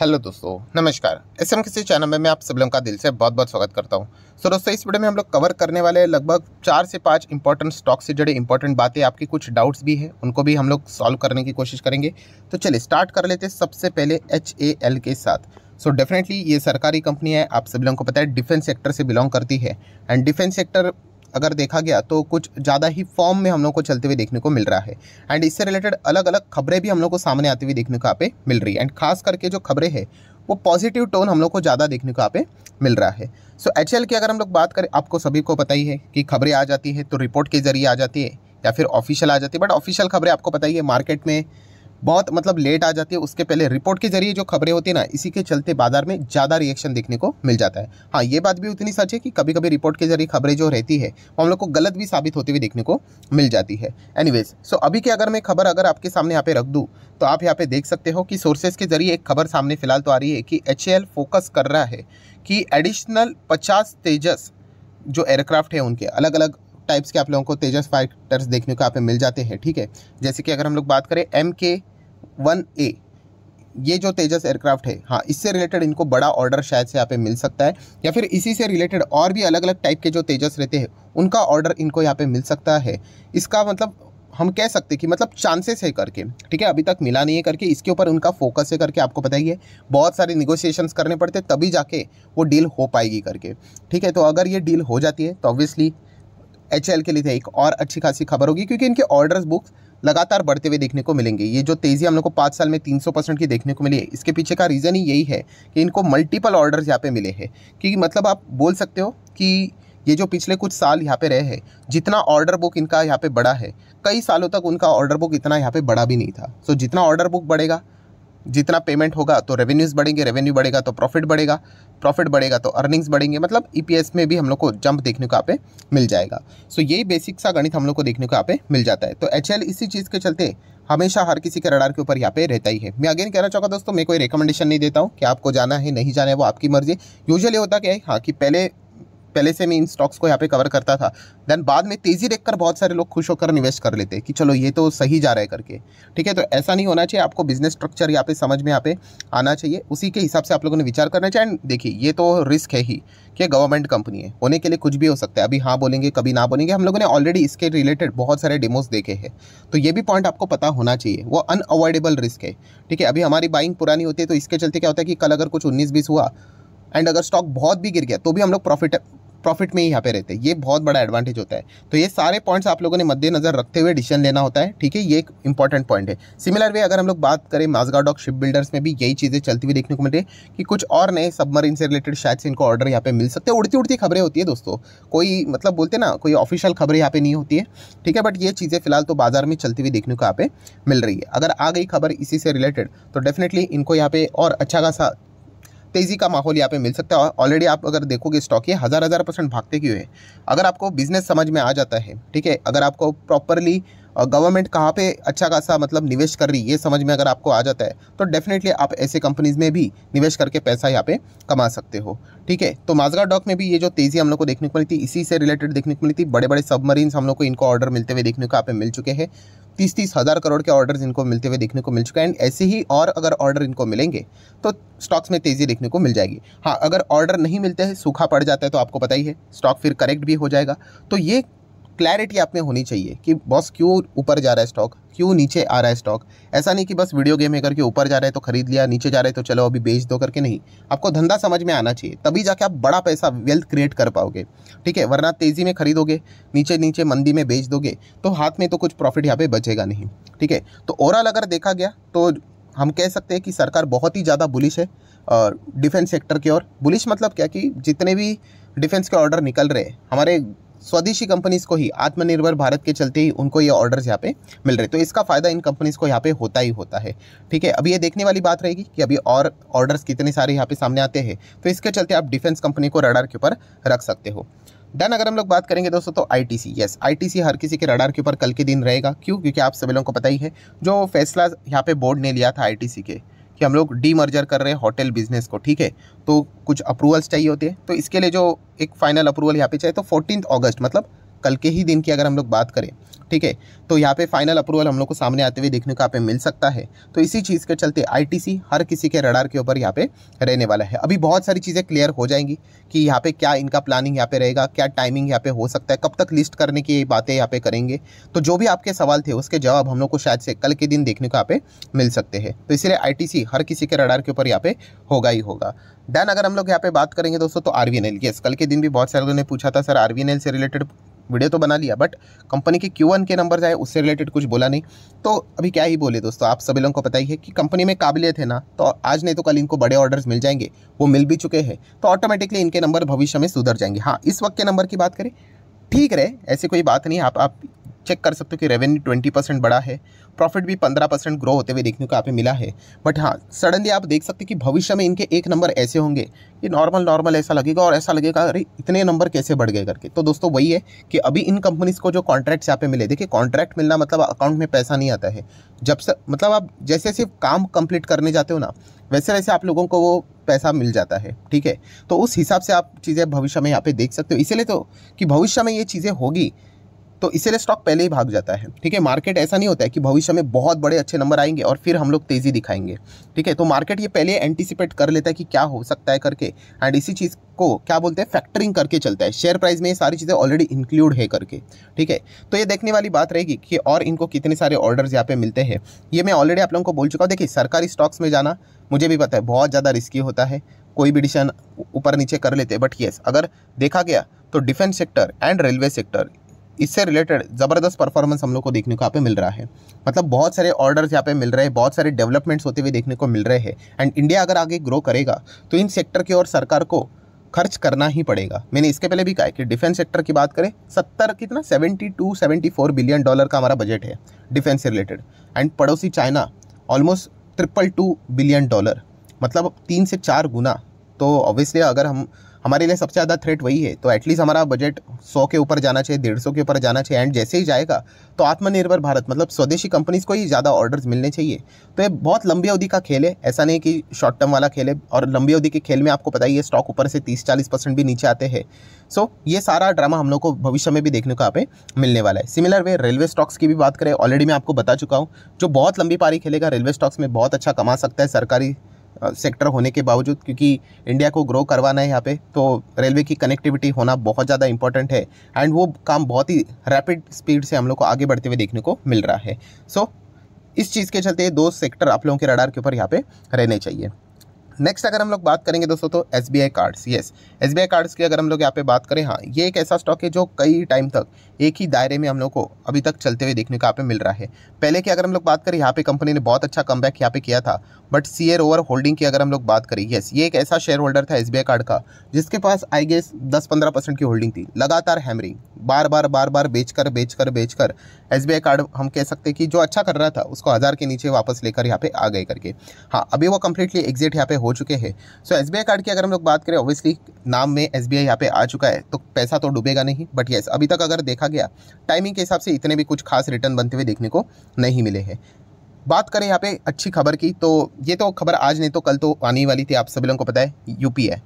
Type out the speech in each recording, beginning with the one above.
hello दोस्तों नमस्कार S M किसी चैनल में मैं आप सब लोगों का दिल से बहुत बहुत स्वागत करता हूं सो so, दोस्तों इस वीडियो में हम लोग कवर करने वाले लगभग चार से पांच इंपॉर्टेंट स्टॉक से जुड़े इंपॉर्टेंट बातें आपकी कुछ डाउट्स भी हैं उनको भी हम लोग सॉल्व करने की कोशिश करेंगे तो चलिए स्टार्ट कर लेते सबसे पहले एच ए एल के साथ सो so डेफिनेटली ये सरकारी कंपनी है आप सब लोगों को पता है डिफेंस सेक्टर से बिलोंग करती है एंड डिफेंस सेक्टर अगर देखा गया तो कुछ ज़्यादा ही फॉर्म में हम लोग को चलते हुए देखने को मिल रहा है एंड इससे रिलेटेड अलग अलग खबरें भी हम लोग को सामने आती हुई देखने को यहाँ पे मिल रही है एंड खास करके जो खबरें हैं वो पॉजिटिव टोन हम लोग को ज़्यादा देखने को यहाँ पे मिल रहा है सो एच एच की अगर हम लोग बात करें आपको सभी को पता ही है कि खबरें आ जाती है तो रिपोर्ट के ज़रिए आ जाती है या फिर ऑफिशियल आ जाती है बट ऑफिशियल खबरें आपको पता ही है मार्केट में बहुत मतलब लेट आ जाती है उसके पहले रिपोर्ट के जरिए जो खबरें होती है ना इसी के चलते बाजार में ज़्यादा रिएक्शन देखने को मिल जाता है हाँ ये बात भी उतनी सच है कि कभी कभी रिपोर्ट के जरिए खबरें जो रहती है वो हम लोग को गलत भी साबित होती हुई देखने को मिल जाती है एनीवेज सो अभी की अगर मैं खबर अगर आपके सामने यहाँ पे रख दूँ तो आप यहाँ पे देख सकते हो कि सोर्सेज के जरिए एक खबर सामने फिलहाल तो आ रही है कि एच फोकस कर रहा है कि एडिशनल पचास तेजस जो एयरक्राफ्ट है उनके अलग अलग टाइप्स के आप लोगों को तेजस फाइटर्स देखने को आप मिल जाते हैं ठीक है जैसे कि अगर हम लोग बात करें एम के वन ए ये जो तेजस एयरक्राफ्ट है हाँ इससे रिलेटेड इनको बड़ा ऑर्डर शायद से यहाँ पे मिल सकता है या फिर इसी से रिलेटेड और भी अलग अलग टाइप के जो तेजस रहते हैं उनका ऑर्डर इनको यहाँ पे मिल सकता है इसका मतलब हम कह सकते हैं कि मतलब चांसेस है करके ठीक है अभी तक मिला नहीं है करके इसके ऊपर उनका फोकस है करके आपको पता ही है बहुत सारे निगोशिएशंस करने पड़ते तभी जाके वो डील हो पाएगी करके ठीक है तो अगर ये डील हो जाती है तो ऑब्वियसली एच के लिए एक और अच्छी खासी खबर होगी क्योंकि इनके ऑर्डर्स बुक्स लगातार बढ़ते हुए देखने को मिलेंगे ये जो तेज़ी हम लोग को पाँच साल में 300 परसेंट की देखने को मिली है इसके पीछे का रीज़न ही यही है कि इनको मल्टीपल ऑर्डर्स यहाँ पे मिले हैं कि मतलब आप बोल सकते हो कि ये जो पिछले कुछ साल यहाँ पे रहे हैं जितना ऑर्डर बुक इनका यहाँ पे बड़ा है कई सालों तक उनका ऑर्डर बुक इतना यहाँ पे बड़ा भी नहीं था सो जितना ऑर्डर बुक बढ़ेगा जितना पेमेंट होगा तो रेवेन्यूज़ बढ़ेंगे रेवेन्यू बढ़ेगा तो प्रॉफिट बढ़ेगा प्रॉफिट बढ़ेगा तो अर्निंग्स बढ़ेंगे मतलब ई में भी हम लोग को जंप देखने को आप मिल जाएगा सो so, यही बेसिक सा गणित हम लोग को देखने को आप मिल जाता है तो एच इसी चीज़ के चलते हमेशा हर किसी के रडार के ऊपर यहाँ पे रहता ही है मैं अगेन कहना चाहूँगा दोस्तों मैं कोई रिकमेंडेशन नहीं देता हूँ कि आपको जाना है नहीं जाना है वो आपकी मर्ज़ी यूजुअली होता क्या है हाँ कि पहले पहले से मैं इन स्टॉक्स को यहाँ पे कवर करता था देन बाद में तेज़ी देखकर बहुत सारे लोग खुश होकर निवेश कर लेते कि चलो ये तो सही जा रहा है करके ठीक है तो ऐसा नहीं होना चाहिए आपको बिजनेस स्ट्रक्चर यहाँ पे समझ में यहाँ पे आना चाहिए उसी के हिसाब से आप लोगों ने विचार करना चाहिए एंड देखिए ये तो रिस्क है ही कि गवर्नमेंट कंपनी है होने के लिए कुछ भी हो सकता है अभी हाँ बोलेंगे कभी ना बोलेंगे हम लोगों ने ऑलरेडी इसके रिलेटेड बहुत सारे डेमोज देखे हैं तो ये भी पॉइंट आपको पता होना चाहिए वो अनअवॉइडेबल रिस्क है ठीक है अभी हमारी बाइंग पुरानी होती है तो इसके चलते क्या होता है कि कल अगर कुछ उन्नीस बीस हुआ एंड अगर स्टॉक बहुत भी गिर गया तो भी हम लोग प्रॉफिट प्रॉफिट में ही यहाँ पे रहते हैं ये बहुत बड़ा एडवांटेज होता है तो ये सारे पॉइंट्स आप लोगों ने मद्देनजर रखते हुए डिसीजन लेना होता है ठीक है ये एक इंपॉर्टेंट पॉइंट है सिमिलर वे अगर हम लोग बात करें माजगा डॉक शिप बिल्डर्स में भी यही चीज़ें चलती हुई देखने को मिल रही है कि कुछ और नए सबमरीन से रिलेटेड शायद से इनको ऑर्डर यहाँ पे मिल सकते हैं उड़ती उड़ती खबरें होती है दोस्तों कोई मतलब बोलते ना कोई ऑफिशियल खबरें यहाँ पे नहीं होती है ठीक है बट ये चीज़ें फिलहाल तो बाजार में चलती हुई देखने को यहाँ पे मिल रही है अगर आ गई खबर इसी से रिलेटेड तो डेफिनेटली इनको यहाँ पे और अच्छा खासा तेज़ी का माहौल यहाँ पे मिल सकता है ऑलरेडी आप अगर देखोगे स्टॉक ये हज़ार हज़ार परसेंट भागते क्यों है अगर आपको बिजनेस समझ में आ जाता है ठीक है अगर आपको प्रॉपरली गवर्नमेंट कहाँ पे अच्छा खासा मतलब निवेश कर रही है ये समझ में अगर आपको आ जाता है तो डेफिनेटली आप ऐसे कंपनीज़ में भी निवेश करके पैसा यहाँ पे कमा सकते हो ठीक है तो माजगा डॉक में भी ये जो तेज़ी हम लोग को देखने को मिली थी इसी से रिलेटेड देखने को मिली थी बड़े बड़े सबमरीन्स हम लोग को इनको ऑर्डर मिलते हुए देखने को यहाँ पे मिल चुके हैं तीस तीस हज़ार करोड़ के ऑर्डर्स इनको मिलते हुए देखने को मिल चुका है एंड ऐसे ही और अगर ऑर्डर इनको मिलेंगे तो स्टॉक्स में तेज़ी देखने को मिल जाएगी हाँ अगर ऑर्डर नहीं मिलते हैं सूखा पड़ जाता है तो आपको पता ही है स्टॉक फिर करेक्ट भी हो जाएगा तो ये क्लैरिटी आप में होनी चाहिए कि बॉस क्यों ऊपर जा रहा है स्टॉक क्यों नीचे आ रहा है स्टॉक ऐसा नहीं कि बस वीडियो गेम है के ऊपर जा रहा है तो खरीद लिया नीचे जा रहे तो चलो अभी बेच दो करके नहीं आपको धंधा समझ में आना चाहिए तभी जाके आप बड़ा पैसा वेल्थ क्रिएट कर पाओगे ठीक है वरना तेज़ी में खरीदोगे नीचे नीचे मंदी में बेच दोगे तो हाथ में तो कुछ प्रॉफिट यहाँ पर बचेगा नहीं ठीक है तो ओवरऑल अगर देखा गया तो हम कह सकते हैं कि सरकार बहुत ही ज़्यादा बुलिश है डिफेंस सेक्टर की ओर बुलिश मतलब क्या कि जितने भी डिफेंस के ऑर्डर निकल रहे हैं हमारे स्वदेशी कंपनीज को ही आत्मनिर्भर भारत के चलते ही उनको ये ऑर्डर्स यहाँ पे मिल रहे तो इसका फ़ायदा इन कंपनीज़ को यहाँ पे होता ही होता है ठीक है अभी ये देखने वाली बात रहेगी कि अभी और ऑर्डर्स कितने सारे यहाँ पे सामने आते हैं तो इसके चलते आप डिफेंस कंपनी को रडार के ऊपर रख सकते हो देन अगर हम लोग बात करेंगे दोस्तों तो आईटीसी यस आईटीसी हर किसी के रडार के ऊपर कल के दिन रहेगा क्यों क्योंकि आप सभी लोगों को पता ही है जो फैसला यहाँ पे बोर्ड ने लिया था आईटीसी के कि हम लोग डी मर्जर कर रहे हैं होटल बिजनेस को ठीक है तो कुछ अप्रूवल्स चाहिए होते हैं तो इसके लिए जो एक फाइनल अप्रूवल यहाँ पे चाहिए तो फोर्टीन अगस्त मतलब कल के ही दिन की अगर हम लोग बात करें ठीक है तो यहाँ पे फाइनल अप्रूवल हम लोग को सामने आते हुए देखने को यहाँ पे मिल सकता है तो इसी चीज़ के चलते आईटीसी हर किसी के रडार के ऊपर यहाँ पे रहने वाला है अभी बहुत सारी चीज़ें क्लियर हो जाएंगी कि यहाँ पे क्या इनका प्लानिंग यहाँ पे रहेगा क्या टाइमिंग यहाँ पे हो सकता है कब तक लिस्ट करने की बातें यहाँ पे करेंगे तो जो भी आपके सवाल थे उसके जवाब हम लोग को शायद से कल के दिन देखने को यहाँ पे मिल सकते हैं तो इसलिए आई हर किसी के रडार के ऊपर यहाँ पे होगा ही होगा देन अगर हम लोग यहाँ पे बात करेंगे दोस्तों तो आर वी कल के दिन भी बहुत सारे लोगों ने पूछा था सर आर से रिलेटेड वीडियो तो बना लिया बट कंपनी के क्यू के नंबर आए उससे रिलेटेड कुछ बोला नहीं तो अभी क्या ही बोले दोस्तों आप सभी लोगों को पता ही है कि कंपनी में काबिलियत है ना तो आज नहीं तो कल इनको बड़े ऑर्डर्स मिल जाएंगे वो मिल भी चुके हैं तो ऑटोमेटिकली इनके नंबर भविष्य में सुधर जाएंगे हाँ इस वक्त के नंबर की बात करें ठीक रहे ऐसी कोई बात नहीं आप आप चेक कर सकते हो कि रेवेन्यू ट्वेंटी परसेंट बढ़ा है प्रॉफिट भी पंद्रह परसेंट ग्रो होते हुए देखने को आप मिला है बट हाँ सडनली आप देख सकते हो कि भविष्य में इनके एक नंबर ऐसे होंगे कि नॉर्मल नॉर्मल ऐसा लगेगा और ऐसा लगेगा अरे इतने नंबर कैसे बढ़ गए करके तो दोस्तों वही है कि अभी इन कंपनीज़ को जो कॉन्ट्रैक्ट्स यहाँ पे मिले देखिए कॉन्ट्रैक्ट मिलना मतलब अकाउंट में पैसा नहीं आता है जब से मतलब आप जैसे जैसे काम कंप्लीट करने जाते हो ना वैसे वैसे आप लोगों को वो पैसा मिल जाता है ठीक है तो उस हिसाब से आप चीज़ें भविष्य में यहाँ पे देख सकते हो इसीलिए तो कि भविष्य में ये चीज़ें होगी तो इसीलिए स्टॉक पहले ही भाग जाता है ठीक है मार्केट ऐसा नहीं होता है कि भविष्य में बहुत बड़े अच्छे नंबर आएंगे और फिर हम लोग तेज़ी दिखाएंगे ठीक है तो मार्केट ये पहले एंटिसिपेट कर लेता है कि क्या हो सकता है करके एंड इसी चीज़ को क्या बोलते हैं फैक्टरिंग करके चलता है शेयर प्राइस में ये सारी चीज़ें ऑलरेडी इंक्लूड है करके ठीक है तो ये देखने वाली बात रहेगी कि और इनको कितने सारे ऑर्डर्स यहाँ पे मिलते हैं ये मैं ऑलरेडी आप लोगों को बोल चुका हूँ देखिए सरकारी स्टॉक्स में जाना मुझे भी पता है बहुत ज़्यादा रिस्की होता है कोई भी डिसीजन ऊपर नीचे कर लेते हैं बट येस अगर देखा गया तो defence sector and railway sector इससे रिलेटेड ज़बरदस्त परफॉर्मेंस हम लोग को देखने को यहाँ पे मिल रहा है मतलब बहुत सारे ऑर्डर्स यहाँ पे मिल रहे हैं बहुत सारे डेवलपमेंट्स होते हुए देखने को मिल रहे हैं एंड इंडिया अगर आगे ग्रो करेगा तो इन सेक्टर की ओर सरकार को खर्च करना ही पड़ेगा मैंने इसके पहले भी कहा कि डिफेंस सेक्टर की बात करें सत्तर कितना seventy two seventy four billion dollar का हमारा बजट है डिफेंस से रिलेटेड एंड पड़ोसी China almost triple two billion dollar मतलब तीन से चार गुना तो ऑब्वियसली अगर हम हमारे लिए सबसे ज़्यादा थ्रेट वही है तो एटलीस्ट हमारा बजट सौ के ऊपर जाना चाहिए डेढ़ सौ के ऊपर जाना चाहिए एंड जैसे ही जाएगा तो आत्मनिर्भर भारत मतलब स्वदेशी कंपनीज को ही ज़्यादा ऑर्डर्स मिलने चाहिए तो ये बहुत लंबी अवधि का खेल है ऐसा नहीं कि शॉर्ट टर्म वाला खेल है और लंबी अवधि के खेल में आपको पता ही है स्टॉक ऊपर से तीस चालीस परसेंट भी नीचे आते हैं सो so, ये सारा ड्रामा हम लोग को भविष्य में भी देखने को आप मिलने वाला है सिमिलर वे रेलवे स्टॉक्स की भी बात करें ऑलरेडी मैं आपको बता चुका हूँ जो बहुत लंबी पारी खेलेगा रेलवे स्टॉक्स में बहुत अच्छा कमा सकता है सरकारी सेक्टर होने के बावजूद क्योंकि इंडिया को ग्रो करवाना है यहाँ पे तो रेलवे की कनेक्टिविटी होना बहुत ज़्यादा इंपॉर्टेंट है एंड वो काम बहुत ही रैपिड स्पीड से हम लोग को आगे बढ़ते हुए देखने को मिल रहा है सो so, इस चीज़ के चलते दो सेक्टर आप लोगों के रडार के ऊपर यहाँ पे रहने चाहिए नेक्स्ट अगर हम लोग बात करेंगे दोस्तों तो S B I cards yes S B I cards की अगर हम लोग यहाँ पे बात करें हाँ ये एक ऐसा स्टॉक है जो कई टाइम तक एक ही दायरे में हम लोग को अभी तक चलते हुए देखने को यहाँ पे मिल रहा है पहले की अगर हम लोग बात करें यहाँ पे कंपनी ने बहुत अच्छा कम बैक यहाँ पे किया था बट सी एर ओवर होल्डिंग की अगर हम लोग बात करें येस ये एक ऐसा शेयर होल्डर था एस बी आई कार्ड का जिसके पास आई गेस दस पंद्रह परसेंट की होल्डिंग थी लगातार हैमरिंग बार बार बार बार बेचकर बेचकर बेचकर एस कार्ड हम कह सकते हैं कि जो अच्छा कर रहा था उसको हज़ार के नीचे वापस लेकर यहाँ पे आ गए करके हाँ अभी वो कम्प्लीटली एग्जिट यहाँ पे हो चुके हैं सो एस कार्ड की अगर हम लोग बात करें ऑब्वियसली नाम में एस बी यहाँ पे आ चुका है तो पैसा तो डूबेगा नहीं बट येस अभी तक अगर देखा गया टाइमिंग के हिसाब से इतने भी कुछ खास रिटर्न बनते हुए देखने को नहीं मिले हैं बात करें यहाँ पे अच्छी खबर की तो ये तो खबर आज नहीं तो कल तो आने वाली थी आप सभी लोगों को पता है यूपीआई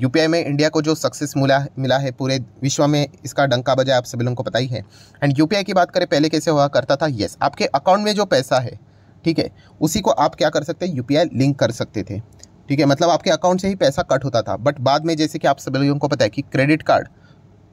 यू में इंडिया को जो सक्सेस मिला मिला है पूरे विश्व में इसका डंका बजा आप सभी लोगों को पता ही है एंड यू की बात करें पहले कैसे हुआ करता था येस आपके अकाउंट में जो पैसा है ठीक है उसी को आप क्या कर सकते हैं यू लिंक कर सकते थे ठीक है मतलब आपके अकाउंट से ही पैसा कट होता था बट बाद में जैसे कि आप सभी लोगों को पता है कि क्रेडिट कार्ड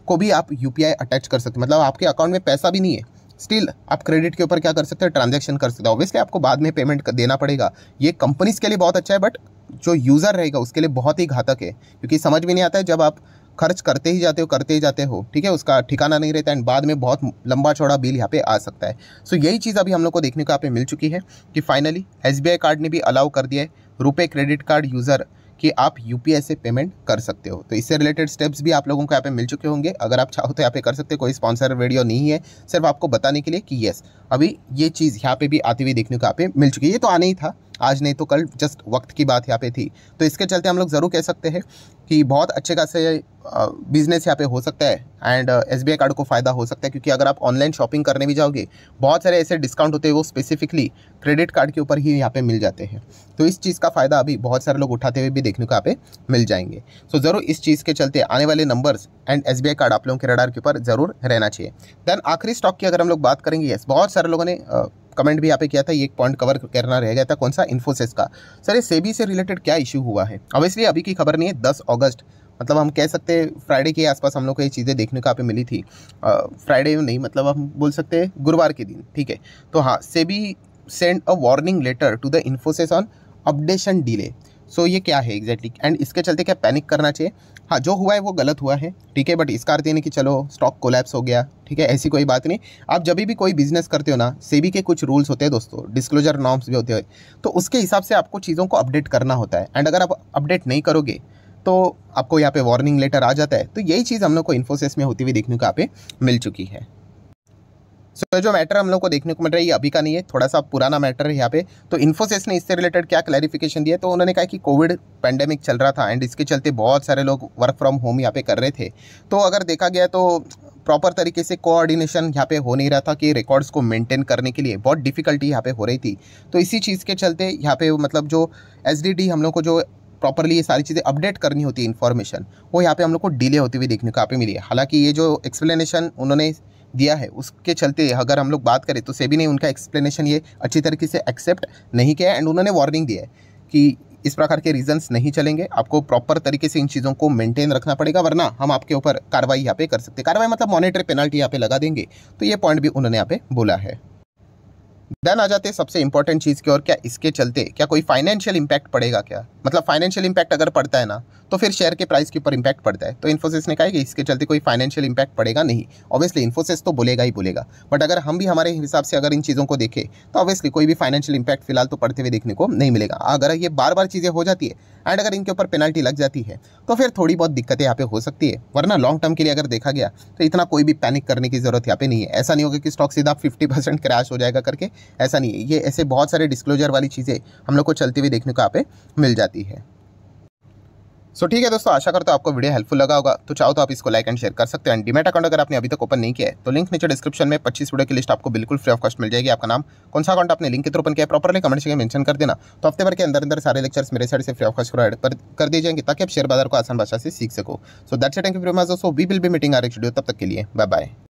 को भी आप यू अटैच कर सकते मतलब आपके अकाउंट में पैसा भी नहीं है स्टिल आप क्रेडिट के ऊपर क्या कर सकते हो ट्रांजेक्शन कर सकते हो ऑब्वियसली आपको बाद में पेमेंट देना पड़ेगा ये कंपनीज के लिए बहुत अच्छा है बट जो यूज़र रहेगा उसके लिए बहुत ही घातक है क्योंकि समझ में नहीं आता है जब आप खर्च करते ही जाते हो करते ही जाते हो ठीक है उसका ठिकाना नहीं रहता एंड बाद में बहुत लंबा चौड़ा बिल यहाँ पे आ सकता है सो so, यही चीज़ अभी हम लोग को देखने को यहाँ पे मिल चुकी है कि फाइनली एस कार्ड ने भी अलाउ कर दिया है रुपये क्रेडिट कार्ड यूज़र कि आप यू से पेमेंट कर सकते हो तो इससे रिलेटेड स्टेप्स भी आप लोगों को यहाँ पे मिल चुके होंगे अगर आप चाहो तो यहाँ पे कर सकते हो कोई स्पॉन्सर वीडियो नहीं है सिर्फ आपको बताने के लिए कि येस अभी ये चीज़ यहाँ पे भी आती हुई देखने को यहाँ पे मिल चुकी है ये तो आना ही था आज नहीं तो कल जस्ट वक्त की बात यहाँ पे थी तो इसके चलते हम लोग ज़रूर कह सकते हैं कि बहुत अच्छे खासे बिजनेस यहाँ पे हो सकता है and S B I card को फ़ायदा हो सकता है क्योंकि अगर आप ऑनलाइन शॉपिंग करने भी जाओगे बहुत सारे ऐसे डिस्काउंट होते हैं वो स्पेसिफिकली क्रेडिट कार्ड के ऊपर ही यहाँ पे मिल जाते हैं तो इस चीज़ का फ़ायदा अभी बहुत सारे लोग उठाते हुए भी देखने को यहाँ पे मिल जाएंगे सो तो so, ज़रूर इस चीज़ के चलते आने वाले numbers and S B I card आप लोगों के रडार के ऊपर ज़रूर रहना चाहिए देन आखिरी स्टॉक की अगर हम लोग बात करेंगे येस बहुत सारे लोगों ने कमेंट भी यहाँ पे किया था ये एक पॉइंट कवर करना रह गया था कौन सा इन्फोसिस का सर ये सेबी से रिलेटेड क्या इशू हुआ है ऑब्वियसली अभी की खबर नहीं है दस अगस्त अगस्त मतलब हम कह सकते हैं फ्राइडे के आसपास हम लोग को ये चीज़ें देखने को आप पे मिली थी फ्राइडे नहीं मतलब हम बोल सकते हैं गुरुवार के दिन ठीक है तो हाँ SEBI send a warning letter to the Infosys on updation delay so ये क्या है एग्जैक्टली एंड इसके चलते क्या पैनिक करना चाहिए हाँ जो हुआ है वो गलत हुआ है ठीक है बट इसका अर्थ ये नहीं कि चलो स्टॉक कोलैप्स हो गया ठीक है ऐसी कोई बात नहीं आप जब भी कोई बिजनेस करते हो ना सेबी के कुछ रूल्स होते हैं दोस्तों डिस्क्लोजर नॉर्म्स भी होते हैं तो उसके हिसाब से आपको चीज़ों को अपडेट करना होता है एंड अगर आप अपडेट नहीं करोगे तो आपको यहाँ पे वार्निंग लेटर आ जाता है तो यही चीज़ हम लोग को इन्फोसिस में होती हुई देखने को यहाँ पे मिल चुकी है सो so, जो मैटर हम लोग को देखने को मिल रहा है ये अभी का नहीं है थोड़ा सा पुराना मैटर है यहाँ पे तो इन्फोसिस ने इससे रिलेटेड क्या क्लैरिफिकेशन दिया तो उन्होंने कहा कि कोविड पैंडेमिक चल रहा था एंड इसके चलते बहुत सारे लोग वर्क फ्रॉम होम यहाँ पे कर रहे थे तो अगर देखा गया तो प्रॉपर तरीके से कोऑर्डिनेशन यहाँ पे हो नहीं रहा था कि रिकॉर्ड्स को मेंटेन करने के लिए बहुत डिफिकल्टी यहाँ पे हो रही थी तो इसी चीज़ के चलते यहाँ पे मतलब जो एस हम लोग को जो प्रॉपरली ये सारी चीज़ें अपडेट करनी होती है इन्फॉर्मेशन वो यहाँ पे हम लोग को डिले होती हुई देखने को यहाँ पे मिली है हालांकि ये जो एक्सप्लेनेशन उन्होंने दिया है उसके चलते अगर हम लोग बात करें तो सेबी ने उनका एक्सप्लेनेशन ये अच्छी तरीके से एक्सेप्ट नहीं किया है एंड उन्होंने वार्निंग दिया है कि इस प्रकार के रीजंस नहीं चलेंगे आपको प्रॉपर तरीके से इन चीज़ों को मेंटेन रखना पड़ेगा वरना हम आपके ऊपर कार्रवाई यहाँ पे कर सकते हैं कार्रवाई मतलब मॉनिटरी पेनल्टी यहाँ पे लगा देंगे तो ये पॉइंट भी उन्होंने यहाँ पे बोला है देन आ जाते हैं सबसे इंपॉर्टेंट चीज़ की और क्या इसके चलते क्या कोई फाइनेंशियल इम्पैक्ट पड़ेगा क्या मतलब फाइनेंशियल इम्पैक्ट अगर पड़ता है ना तो फिर शेयर के प्राइस के ऊपर इंपैक्ट पड़ता है तो इन्फोसिस ने कहा कि इसके चलते कोई फाइनेंशियल इंपैक्ट पड़ेगा नहीं ऑब्वियसली इन्फोसिस तो बोलेगा ही बोलेगा बट अगर हम भी हमारे हिसाब से अगर इन चीज़ों को देखें तो ऑब्वियसली कोई भी फाइनेंशियल इंपैक्ट फिलहाल तो पड़ते हुए देखने को नहीं मिलेगा अगर ये बार बार चीज़ें हो जाती है एंड अगर इनके ऊपर पेनल्टी लग जाती है तो फिर थोड़ी बहुत दिक्कतें यहाँ पे हो सकती है वरना लॉन्ग टर्म के लिए अगर देखा गया तो इतना कोई भी पैनिक करने की ज़रूरत यहाँ पे नहीं है ऐसा नहीं होगा कि स्टॉक सीधा फिफ्टी परसेंट क्रैश हो जाएगा करके ऐसा नहीं है ये ऐसे बहुत सारे डिस्क्लोजर वाली चीज़ें हम लोग को चलते हुए देखने को यहाँ पे मिल जाती है सो ठीक है दोस्तों आशा करता हूँ आपको वीडियो हेल्पफुल लगा होगा तो चाहो तो आप इसको लाइक एंड शेयर कर सकते हैं डिमेट अकाउंट अगर आपने अभी तक ओपन नहीं किया है तो लिंक नीचे डिस्क्रिप्शन में पच्चीस वीडियो की लिस्ट आपको बिल्कुल फ्री ऑफ कॉस्ट मिल जाएगी आपका नाम कौन सा अकाउंट आपने लिंक के थ्रू ओपन किया प्रॉपरली कमेंट से मेंशन कर देना तो हफ्ते भर के अंदर अंदर सारे लेक्चर्स मेरे साइड से फ्री ऑफ कॉस्ट प्रोवाइड कर दिए जाएंगे ताकि आप शेयर बाजार को आसान भाषा से सीख सको so that's thank you very much दोस्तों we will be meeting our next video तब तक के लिए बाय बाय